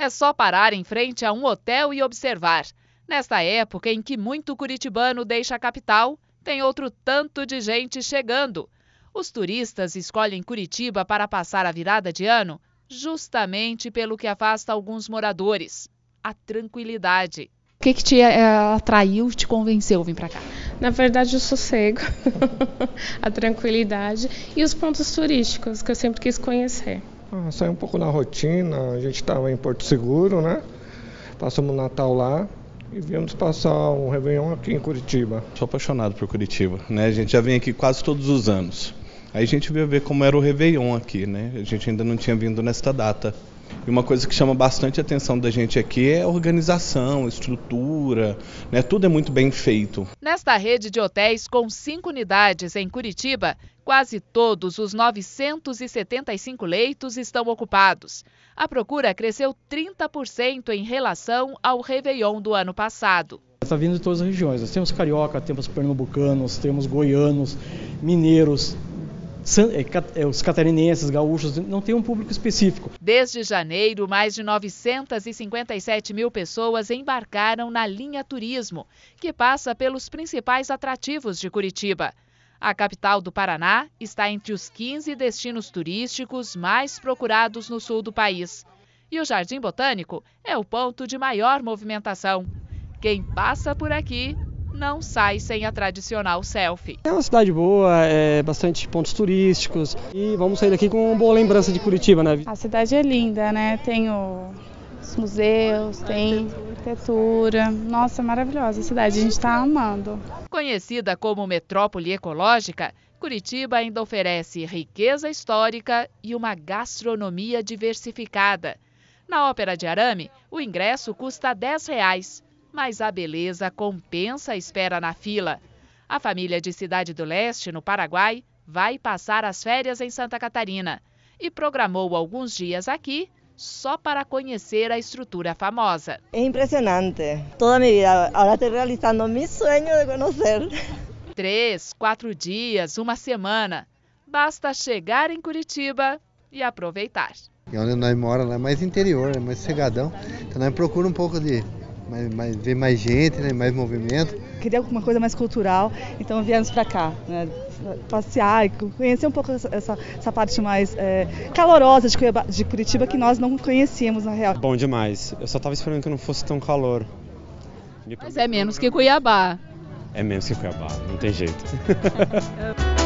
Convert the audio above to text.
É só parar em frente a um hotel e observar. Nesta época em que muito curitibano deixa a capital, tem outro tanto de gente chegando. Os turistas escolhem Curitiba para passar a virada de ano justamente pelo que afasta alguns moradores: a tranquilidade. O que, que te eh, atraiu, te convenceu a vir para cá? Na verdade, o sossego, a tranquilidade e os pontos turísticos que eu sempre quis conhecer. Ah, saiu um pouco da rotina, a gente estava em Porto Seguro, né? Passamos o Natal lá e viemos passar um Réveillon aqui em Curitiba. Sou apaixonado por Curitiba, né? A gente já vem aqui quase todos os anos. Aí a gente veio ver como era o Réveillon aqui, né? A gente ainda não tinha vindo nesta data. E uma coisa que chama bastante a atenção da gente aqui é organização, estrutura, né? tudo é muito bem feito. Nesta rede de hotéis com cinco unidades em Curitiba, quase todos os 975 leitos estão ocupados. A procura cresceu 30% em relação ao Réveillon do ano passado. Está vindo de todas as regiões. Nós temos carioca, temos pernambucanos, temos goianos, mineiros, é, é, os catarinenses, gaúchos, não tem um público específico. Desde janeiro, mais de 957 mil pessoas embarcaram na linha turismo, que passa pelos principais atrativos de Curitiba. A capital do Paraná está entre os 15 destinos turísticos mais procurados no sul do país. E o Jardim Botânico é o ponto de maior movimentação. Quem passa por aqui não sai sem a tradicional selfie. É uma cidade boa, é bastante pontos turísticos e vamos sair daqui com uma boa lembrança de Curitiba, né? A cidade é linda, né? Tem o... os museus, tem arquitetura. Nossa, maravilhosa a cidade, a gente está amando. Conhecida como metrópole ecológica, Curitiba ainda oferece riqueza histórica e uma gastronomia diversificada. Na Ópera de Arame, o ingresso custa R$ 10. Reais mas a beleza compensa a espera na fila. A família de Cidade do Leste, no Paraguai, vai passar as férias em Santa Catarina e programou alguns dias aqui só para conhecer a estrutura famosa. É impressionante. Toda a minha vida, agora estou realizando meu sonho de conhecer. Três, quatro dias, uma semana. Basta chegar em Curitiba e aproveitar. E onde nós moramos é mais interior, é mais cegadão. Então nós procuramos um pouco de mais, mais, ver mais gente, né? mais movimento. Queria alguma coisa mais cultural, então viemos para cá, né? passear e conhecer um pouco essa, essa parte mais é, calorosa de, Cuiabá, de Curitiba que nós não conhecíamos na real. Bom demais, eu só estava esperando que não fosse tão calor. Mas é menos que Cuiabá. É menos que Cuiabá, não tem jeito.